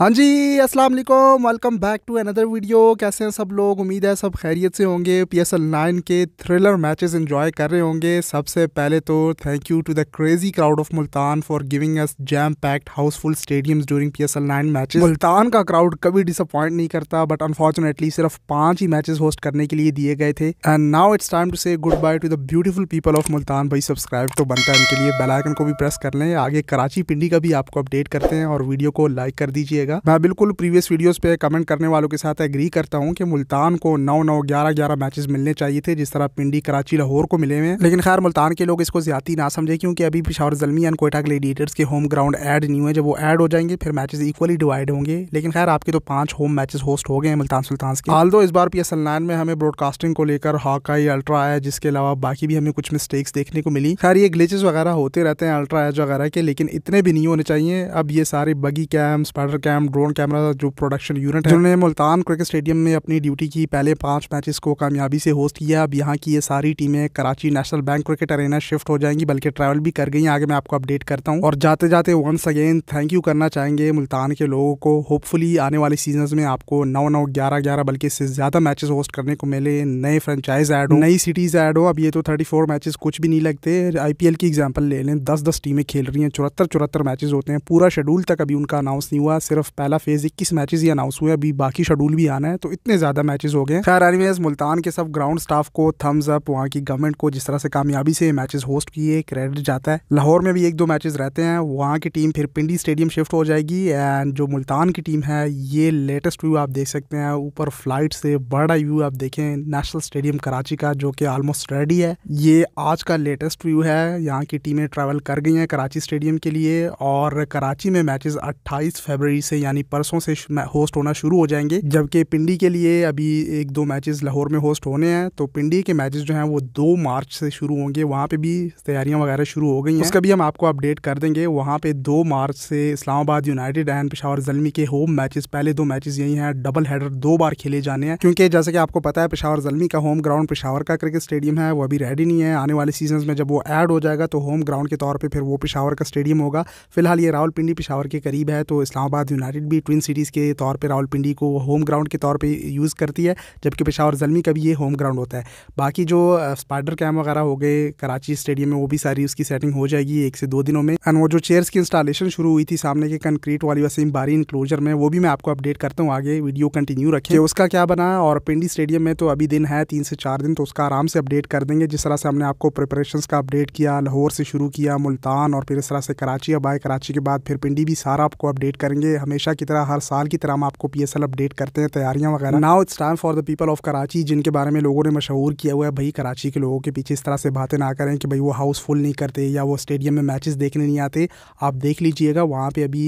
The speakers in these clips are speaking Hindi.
हाँ जी अस्सलाम वालेकुम welcome back to another video कैसे हैं सब लोग उम्मीद है सब खैरियत से होंगे पी एस एल नाइन के थ्रिलर मैचेस इन्जॉय कर रहे होंगे सबसे पहले तो thank you to the crazy crowd of Multan for giving us jam packed house full stadiums during P S L nine matches Multan का क्राउड कभी डिसअपॉइंट नहीं करता बट अनफॉर्चुनेटली सिर्फ पाँच ही मैचेस होस्ट करने के लिए दिए गए थे and now it's time to say goodbye to the beautiful people of Multan भाई सब्सक्राइब तो बनता है उनके लिए बेलाइकन को भी प्रेस कर लें आगे कराची पिंडी का भी आपको अपडेट करते हैं और वीडियो को लाइक कर दीजिएगा जाएगा मैं बिल्कुल प्रीवियस वीडियोस पे कमेंट करने वालों के साथ एग्री करता हूँ कि मुल्तान को नौ नौ ग्यारह ग्यारह मैचेस मिलने चाहिए थे जिस तरह पिंडी कराची लाहौर को मिले हुए लेकिन खैर मुल्तान के लोग इसको ज्यादा ना समझे क्योंकि अभी पिशावर जलमी एंड कोयटा ग्लेडिएटर्स के होम ग्राउंड एड नहीं हुए जब वो एड हो जाएंगे फिर मैचेस इक्वली डिवाइड होंगे लेकिन खैर आपके तो पांच होम मैचेस होस्ट हो गए हैं मुल्तान सुल्तान के हाल दो इस बार पी एस में हमें ब्रॉडकास्टिंग को लेकर हाकाई अल्ट्रा आया जिसके अलावा बाकी भी हमें कुछ मिस्टेक्स देखने को मिली खैर ये ग्लिचेस वगैरह होते रहते हैं अल्ट्रा एज वगैरह के लेकिन इतने भी नहीं होने चाहिए अब ये सारे buggy cam spider cam cam drone camera जो प्रोडक्शन यूनिट है जिन्होंने मुल्तान क्रिकेट स्टेडियम में अपनी ड्यूटी की पहले पाँच मैचेस को कामयाबी से होस्ट किया अब यहाँ की ये सारी टीमें Karachi national bank cricket arena shift हो जाएंगी बल्कि ट्रैवल भी कर गई आगे मैं आपको अपडेट करता हूँ और जाते जाते वंस अगेन थैंक यू करना चाहेंगे मुल्तान के लोगों को होपफुली आने वाले सीजन में आपको नौ नौ ग्यारह ग्यारह बल्कि इससे ज़्यादा मैचेस होस्ट करने को मिले नए फ्रेंचाइज ऐड हो नई सिटीज़ ऐड हो अब ये तो थर्टी फोर मैचेस कुछ भी नहीं लगते आईपीएल की एग्जाम्पल ले लें दस दस टीमें खेल रही हैं चौहत्तर चौहत्तर मैचेस होते हैं पूरा शेड्यूल तक अभी उनका अनाउंस नहीं हुआ सिर्फ ऑफ पहला फेज इक्कीस मैचेज ही अनाउंस हुए अभी बाकी शेड्यूल भी आना है तो इतने ज़्यादा मैच हो गए खैर एनीवेज मुल्तान के सब ग्राउंड स्टाफ को थम्स अप वहाँ की गवर्नमेंट को जिस तरह से कामयाबी से मैचेस होस्ट किए क्रेडिट जाता है लाहौर में भी एक दो मैचेस रहते हैं वहाँ की टीम फिर पिंडी स्टेडियम शिफ्ट हो जाएगी एंड जो मुल्तान की टीम है ये लेटेस्ट व्यू आप देख सकते हैं ऊपर फ्लाइट से बड़ा व्यू आप देखें नेशनल स्टेडियम कराची का जो कि ऑलमोस्ट रेडी है ये आज का लेटेस्ट व्यू है यहाँ की टीमें ट्रैवल कर गई हैं कराची स्टेडियम के लिए और कराची में मैचेस 28 फरवरी से यानी परसों से होस्ट होना शुरू हो जाएंगे जबकि पिंडी के लिए अभी एक दो मैचेस लाहौर में होस्ट होने हैं तो पिंडी के मैचेस जो हैं वो दो मार्च से शुरू होंगे वहाँ पे भी तैयारियाँ वगैरह शुरू हो गई हैं उसका भी हम आपको अपडेट कर देंगे वहाँ पे दो मार्च से इस्लामाबाद यूनाइटेड एंड पेशावर जलमी के होम मैचेस पहले दो मैचेस यही हैं डबल हेडर दो बार खेले जाने हैं क्योंकि जैसे कि आपको पता है पेशावर जलमी का होम ग्राउंड पेशावर का क्रिकेट स्टेडियम है वो अभी रेडी नहीं है आने वाले सीजन में जब वो एड हो जाएगा तो होम ग्राउंड के तौर पर फिर वो पेशावर का स्टेडियम होगा फिलहाल ये रावलपिंडी पिशावर के करीब है तो इस्लामाबाद यूनाइटेड भी ट्विन सिटीज़ के तौर पर रावलपिंडी को होम ग्राउंड के तौर पर यूज़ करती है जबकि पेशावर जलमी का भी ये होम ग्राउंड होता है बाकी जो स्पाइडर कैम वगैरह हो गए कराची स्टेडियम में वो भी सारी उसकी सेटिंग हो जाएगी एक से दो दिनों में एंड वो जो चेयर्स की इंस्टॉलेशन शुरू हुई थी सामने के कंक्रीट वाली वसीम बारी इंक्लोजर में वो भी मैं आपको अपडेट करता हूँ आगे वीडियो कंटिन्यू रखें उसका क्या बना और पिंडी स्टेडियम में तो अभी दिन है तीन से चार दिन तो उसका आराम से अपडेट कर देंगे जिस तरह से हमने आपको प्रिपरेशन का अपडेट किया लाहौर से शुरू किया मुल्तान और फिर इस तरह से कराची अब आए कराची के बाद फिर पिंडी भी सारा आपको अपडेट करेंगे हमेशा की तरह हर साल की तरह हम आपको पी अपडेट करते हैं तैयारियाँ वगैरह now it's time for the people of Karachi जिनके बारे में लोगों ने मशहूर किया हुआ है भाई कराची के लोगों के पीछे इस तरह से बातें ना करें कि भाई वो हाउस फुल नहीं करते या वो स्टेडियम में मैचेस देखने नहीं आते आप देख लीजिएगा वहाँ पर अभी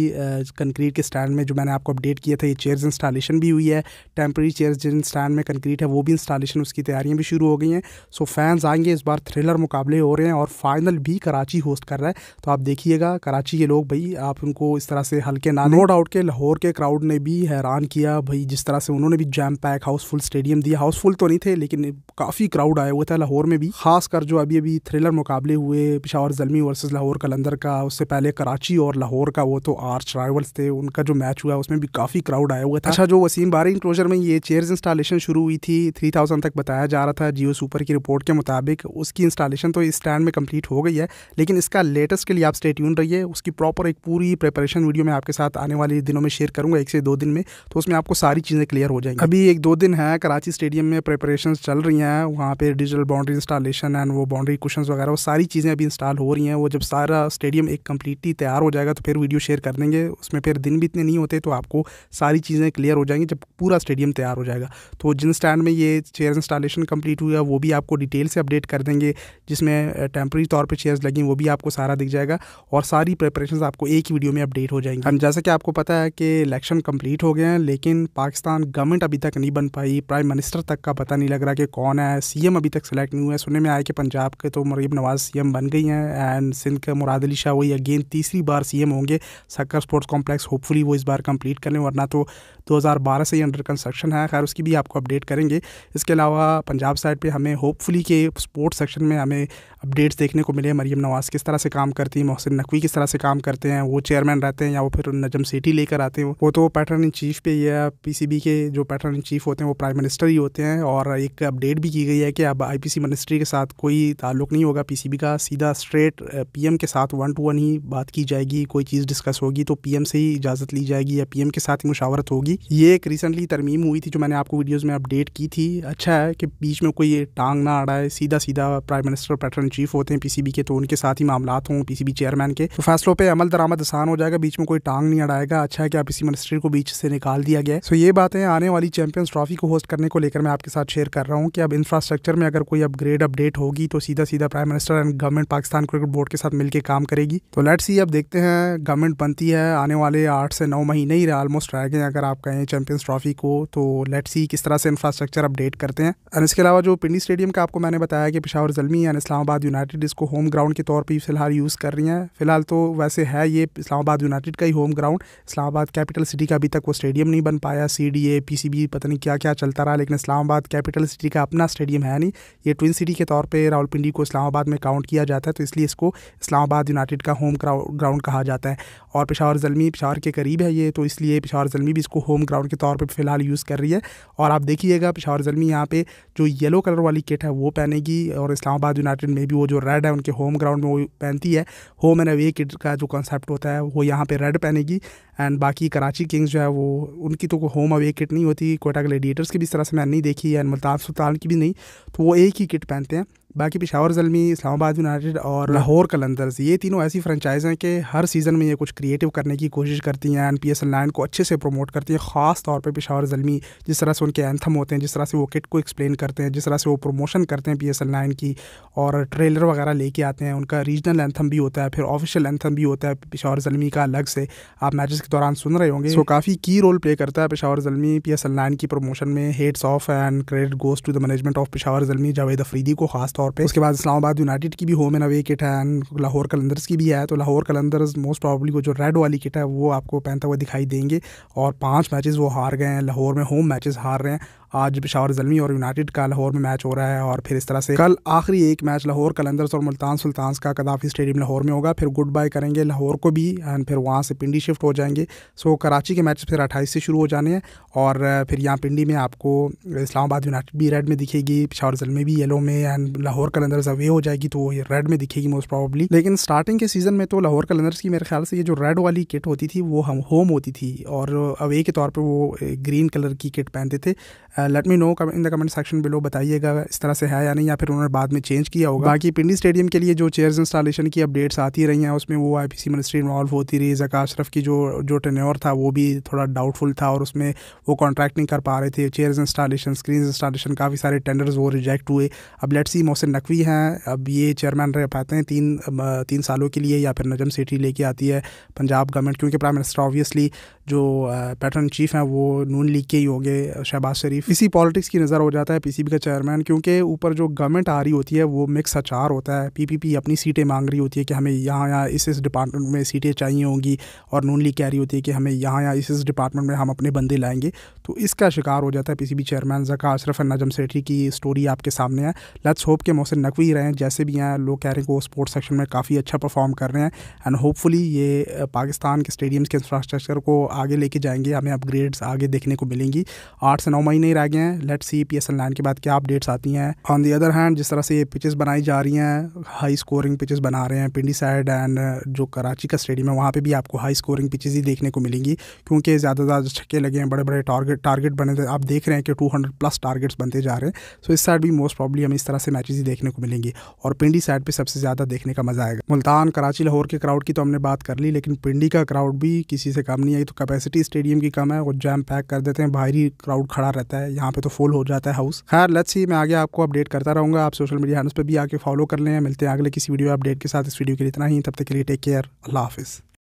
कंक्रीट के स्टैंड में जो मैंने आपको अपडेट किया था ये चेयर्स इंस्टॉलेशन भी हुई है टेम्प्रेरी चेयर्स जिन स्टैंड में कंक्रीट है वो भी इंस्टॉलेशन उसकी तैयारियाँ भी शुरू हो गई हैं सो फैंस आएंगे इस बार थ्रिलर मुकाबले हो रहे हैं और फाइनल भी कराची होस्ट कर रहा है तो आप देखिएगा कराची के लोग भाई आप उनको इस तरह से हल्के ना नो डाउट के लाहौर के क्राउड ने भी हैरान किया भाई जिस तरह से उन्होंने भी जैम पैक हाउसफुल स्टेडियम दिया हाउसफुल तो नहीं थे लेकिन काफ़ी क्राउड आया हुआ था लाहौर में भी खासकर जो अभी अभी थ्रिलर मुकाबले हुए पिशावर जलमी वर्सेज लाहौर कलंदर का उससे पहले कराची और लाहौर का वो तो आर्च राइवल्स थे उनका जो मैच हुआ उसमें भी काफ़ी क्राउड आया हुआ था अच्छा जो वसीम बारी इंक्लोजर में ये चेयर इंस्टॉलेशन शुरू हुई थी थ्री थाउजेंड तक बताया जा रहा था जियो सुपर की रिपोर्ट के मुताबिक उसकी इंस्टॉलेशन तो इस स्टैंड में कंप्लीट हो गई है लेकिन इसका लेटेस्ट के लिए आप स्टेट्यून रहिए उसकी प्रॉपर एक पूरी प्रिपरेशन वीडियो में आपके साथ आने वाली दिनों में शेयर करूंगा एक से दो दिन में तो उसमें आपको सारी चीज़ें क्लियर हो जाएंगी अभी एक दो दिन है कराची स्टेडियम में प्रेपरेशन चल रही हैं वहाँ पर डिजिटल बाउंड्री इंस्टॉलेशन एंड वो बाउंड्री क्वेश्चन वगैरह वो सारी चीज़ें अभी इंस्टॉल हो रही हैं वो जब सारा स्टेडियम एक कम्प्लीटली तैयार हो जाएगा तो फिर वीडियो शेयर कर देंगे उसमें फिर दिन भी इतने नहीं होते तो आपको सारी चीज़ें क्लियर हो जाएंगी जब पूरा स्टेडियम तैयार हो जाएगा तो जिन स्टैंड में ये चेयर इंस्टॉलेशन कंप्लीट हुआ वो भी आपको डिटेल से अपडेट कर देंगे जिसमें टेम्प्रेरी तौर पर चेयर्स लगी वो भी आपको सारा दिख जाएगा और सारी प्रिपरेशन आपको एक ही वीडियो में अपडेट हो हम जैसा कि आपको पता पता है कि इलेक्शन कंप्लीट हो गए हैं लेकिन पाकिस्तान गवर्नमेंट अभी तक नहीं बन पाई प्राइम मिनिस्टर तक का पता नहीं लग रहा कि कौन है सीएम अभी तक सिलेक्ट नहीं हुए हैं सुनने में आया कि पंजाब के तो मरीब नवाज सीएम बन गई हैं एंड सिंध के मुराद अली शाह वही अगेन तीसरी बार सीएम होंगे सक्कर स्पोर्ट्स कॉम्प्लेक्स होपफुली वो इस बार कंप्लीट करें वरना तो 2012 से ये अंडर कंस्ट्रक्शन है खैर उसकी भी आपको अपडेट करेंगे इसके अलावा पंजाब साइड पे हमें होपफुली के स्पोर्ट्स सेक्शन में हमें अपडेट्स देखने को मिले मरीम नवाज़ किस तरह से काम करती हैं मोहसिन नकवी किस तरह से काम करते हैं वो चेयरमैन रहते हैं या वो फिर नजम सेठी लेकर आते हैं वो तो पैटर्न इन चीफ पे या पी के जो पैटर्न इन चीफ होते हैं वो प्राइम मिनिस्टर ही होते हैं और एक अपडेट भी की गई है कि अब आई मिनिस्ट्री के साथ कोई ताल्लुक नहीं होगा पी का सीधा स्ट्रेट पी के साथ वन टू वन ही बात की जाएगी कोई चीज़ डिस्कस होगी तो पी से ही इजाज़त ली जाएगी या पी के साथ ही मुशावरत होगी ये एक रिसेंटली तरमीम हुई थी जो मैंने आपको वीडियोज़ में अपडेट की थी अच्छा है कि बीच में कोई टांग ना रहा है सीधा सीधा प्राइम मिनिस्टर पैटर्न चीफ होते हैं पीसीबी के तो उनके साथ ही मामला हों पीसीबी चेयरमैन के तो फैसलों पर अमल दरामद आसान हो जाएगा बीच में कोई टांग नहीं अड़ाएगा अच्छा है कि आप इसी मिनिस्ट्री को बीच से निकाल दिया गया सो ये बातें आने वाली चैंपियंस ट्रॉफी को होस्ट करने को लेकर मैं आपके साथ शेयर कर रहा हूँ कि अब इंफ्रास्ट्रक्चर में अगर कोई अपग्रेड अपडेट होगी तो सीधा सीधा prime minister and government Pakistan cricket board के साथ मिलकर काम करेगी तो लेट्स ही अब देखते हैं गवर्नमेंट बनती है आने वाले आठ से नौ महीने ही ऑलमोस्ट रह गए अगर आपका कहें चैंपियंस ट्रॉफी को तो लेट सी किस तरह से इंफ्रास्ट्रक्चर अपडेट करते हैं और इसके अलावा जो पिंडी स्टेडियम का आपको मैंने बताया कि पिशावर जलमी यानी इस्लामाबाद यूनाइटेड इसको होम ग्राउंड के तौर पर फिलहाल यूज़ कर रही हैं फिलहाल तो वैसे है ये इस्लामाबाद यूनाइटेड का ही home ground Islamabad capital city का अभी तक वो स्टेडियम नहीं बन पाया C D A P C B पता नहीं क्या क्या चलता रहा लेकिन इस्लामाबाद कैपिटल सिटी का अपना स्टेडियम है नहीं ये ट्विन सिटी के तौर पर राहुल पिंडी को इस्लामाबाद में काउंट किया जाता है तो इसलिए इसको इस्लामाबाद यूनाइटेड का होम ग्राउंड कहा जाता है और पिशावर जलमी पिशावर के करीब है ये तो इसलिए पिशावर जलमी भी इसको होम ग्राउंड के तौर पर फ़िलहाल यूज़ कर रही है और आप देखिएगा पिशावर जलमी यहाँ पर जो येलो कलर वाली किट है वो पहनेगी और इस्लामाबाद यूनाइटेड में भी वो जो रेड है उनके होम ग्राउंड में वो पहनती है होम एंड अवे किट का जो कॉन्सेप्ट होता है वो यहाँ पर रेड पहनेगी एंड बाकी कराची किंग्स जो है वो उनकी तो होम अवे किट नहीं होती कोटा ग्लेडिएटर्स की भी इस तरह से मैंने नहीं देखी है मुल्तान सुल्तान की भी नहीं तो वो एक ही किट पहनते हैं बाकी पिशावर जलमी इस्लामाबाद यूनाइटेड और लाहौर कलंदर्स ये तीनों ऐसी फ्रेंचाइज हैं कि हर सीज़न में ये कुछ क्रिएटिव करने की कोशिश करती हैं एंड पी एस नाइन को अच्छे से प्रमोट करती हैं ख़ास तौर पर पिशावर जलमी जिस तरह से उनके एंथम होते हैं जिस तरह से वो किट को एक्सप्लेन करते हैं जिस तरह से वो प्रमोशन करते हैं पी एस नाइन की और ट्रेलर वगैरह लेके आते हैं उनका रीजनल एंथम भी होता है फिर ऑफिशियल एंथम भी होता है पेशावर जलमी का अलग से आप मैचेस के दौरान सुन रहे होंगे सो काफ़ी की रोल प्ले करता है Peshawar Zalmi P S nine की प्रमोशन में hats off and credit goes to the management of Peshawar Zalmi Javed Afridi को खास तौर पर उसके बाद इस्लामाबाद यूनाइटेड की भी होम एंड अवे किट है एंड लाहौर कलंदर्स की भी है तो लाहौर कलंदर्स मोस्ट प्रॉब्ली वो जो जो रेड वाली किट है वो आपको पहनता हुआ दिखाई देंगे और पांच मैचेस वो हार गए हैं लाहौर में होम मैचेस हार रहे हैं आज पिशावर जलमी और यूनाइटेड का लाहौर में मैच हो रहा है और फिर इस तरह से कल आखिरी एक मैच लाहौर कलंदर्स और मुल्तान सुल्तान का कदाफी स्टेडियम लाहौर में होगा फिर गुड बाय करेंगे लाहौर को भी एंड फिर वहाँ से पिंडी शिफ्ट हो जाएंगे सो कराची के मैच फिर अट्ठाईस से शुरू हो जाने हैं और फिर यहाँ पिंडी में आपको इस्लामाबाद यूनाइटेड भी रेड में दिखेगी पिशावर जलमी भी येलो में एंड लाहौर कलंदर्स अवे हो जाएगी तो ये रेड में दिखेगी मोस्ट प्रॉबली लेकिन स्टार्टिंग के सीज़न में तो लाहौर कलंदर्स की मेरे ख्याल से ये जो रेड वाली किट होती थी वो हम होम होती थी और अवे के तौर पर वो ग्रीन कलर की किट पहनते थे let me know in the comment section below बताइएगा इस तरह से है या नहीं या फिर उन्होंने बाद में चेंज किया होगा बाकी पिंडी स्टेडियम के लिए जो चेयर्स इंस्टॉलेशन की अपडेट्स आती रही हैं उसमें वो I P C ministry involve होती रही जका अशरफ की जो जो टेन्योर था वो भी थोड़ा डाउटफुल था और उसमें वो कॉन्ट्रैक्ट नहीं कर पा रहे थे चेयर्स इंस्टॉलेशन स्क्रीन इंस्टॉलेशन काफ़ी सारे टेंडर्स वो रिजेक्ट हुए अब लेट्स सी मोहसिन नकवी हैं अब ये चेयरमैन रह पाते हैं तीन तीन सालों के लिए या फिर नजम सेठी लेके आती है पंजाब गवर्नमेंट क्योंकि प्राइम मिनिस्टर ऑब्वियसली जो पैटर्न चीफ हैं वो नून लीग के ही होंगे शहबाज शरीफ इसी पॉलिटिक्स की नज़र हो जाता है पीसीबी का चेयरमैन क्योंकि ऊपर जो गवर्नमेंट आ रही होती है वो मिक्स अचार होता है पीपीपी अपनी सीटें मांग रही होती है कि हमें यहाँ यहाँ इस इस डिपार्टमेंट में सीटें चाहिए होंगी और नून लीग कह रही होती है कि हमें यहाँ यहाँ इस इस डिपार्टमेंट में हम अपने बंदे लाएंगे तो इसका शिकार हो जाता है पी चेयरमैन जका अशरफ नजम सेठी की स्टोरी आपके सामने है लेट्स होप के मोहसिन नकवी रहे हैं जैसे भी हैं लोग कह रहे हैं कि वो स्पोर्ट्स सेक्शन में काफ़ी अच्छा परफॉर्म कर रहे हैं एंड होपफुली ये पाकिस्तान के स्टेडियम्स के इंफ्रास्ट्रक्चर को आगे लेके जाएंगे हमें अपग्रेड्स आगे देखने को मिलेंगी आठ से नौ महीने रह गए हैं let see P S L nine के बाद क्या अपडेट्स आती हैं ऑन दी अदर हैंड जिस तरह से ये पिचेस बनाई जा रही हैं हाई स्कोरिंग पिचेस बना रहे हैं पिंडी साइड एंड जो कराची का स्टेडियम है वहाँ पर भी आपको हाई स्कोरिंग पिचेज ही देखने को मिलेंगी क्योंकि ज़्यादा ज़्यादा छक्के लगे हैं बड़े बड़े टारगेट टारगेट बने थे आप देख रहे हैं कि टू हंड्रेड प्लस टारगेट्स बनते जा रहे हैं सो इस साइड भी मोस्ट प्रॉब्ली हमें इस तरह से मैचेज ही देखने को मिलेंगी और पिंडी साइड पर सबसे ज़्यादा देखने का मज़ा आएगा मुल्तान कराची लाहौर के क्राउड की तो हमने बात कर ली लेकिन पिंडी का क्राउड भी किसी से कम नहीं आई तो कैपेसिटी स्टेडियम की कम है और जैम पैक कर देते हैं बाहरी क्राउड खड़ा रहता है यहाँ पे तो फुल हो जाता है हाउस खैर लेट्स ही मैं आगे आपको अपडेट करता रहूंगा आप सोशल मीडिया हैंडल्स पर भी आके फॉलो कर लें मिलते हैं अगले किसी वीडियो अपडेट के साथ इस वीडियो के लिए इतना ही तब तक के लिए टेक केयर अल्लाह हाफिज़